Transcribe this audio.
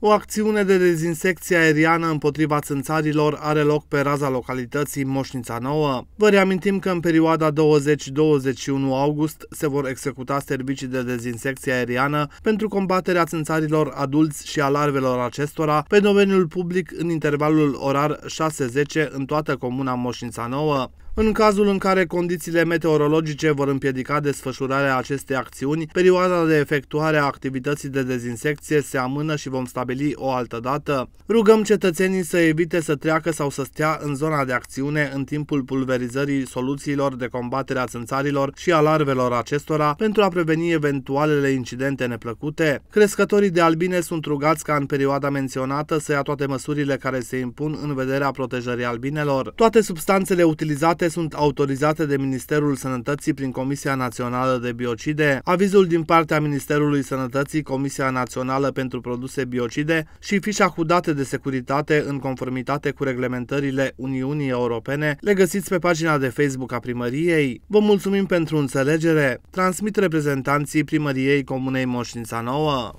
O acțiune de dezinsecție aeriană împotriva țânțarilor are loc pe raza localității Moșnița Nouă. Vă reamintim că în perioada 20-21 august se vor executa servicii de dezinsecție aeriană pentru combaterea țânțarilor adulți și a larvelor acestora pe domeniul public în intervalul orar 6-10 în toată comuna Moșnița Nouă. În cazul în care condițiile meteorologice vor împiedica desfășurarea acestei acțiuni, perioada de efectuare a activității de dezinsecție se amână și vom stabili stabili o altă dată. Rugăm cetățenii să evite să treacă sau să stea în zona de acțiune în timpul pulverizării soluțiilor de combatere a țânțarilor și a larvelor acestora pentru a preveni eventualele incidente neplăcute. Crescătorii de albine sunt rugați ca în perioada menționată să ia toate măsurile care se impun în vederea protejării albinelor. Toate substanțele utilizate sunt autorizate de Ministerul Sănătății prin Comisia Națională de Biocide. Avizul din partea Ministerului Sănătății, Comisia Națională pentru Produse Biocide pesticide și fișa cu date de securitate în conformitate cu reglementările Uniunii Europene le găsiți pe pagina de Facebook a primăriei. Vă mulțumim pentru înțelegere. Transmit reprezentanții primăriei Comunei Moșința Nouă.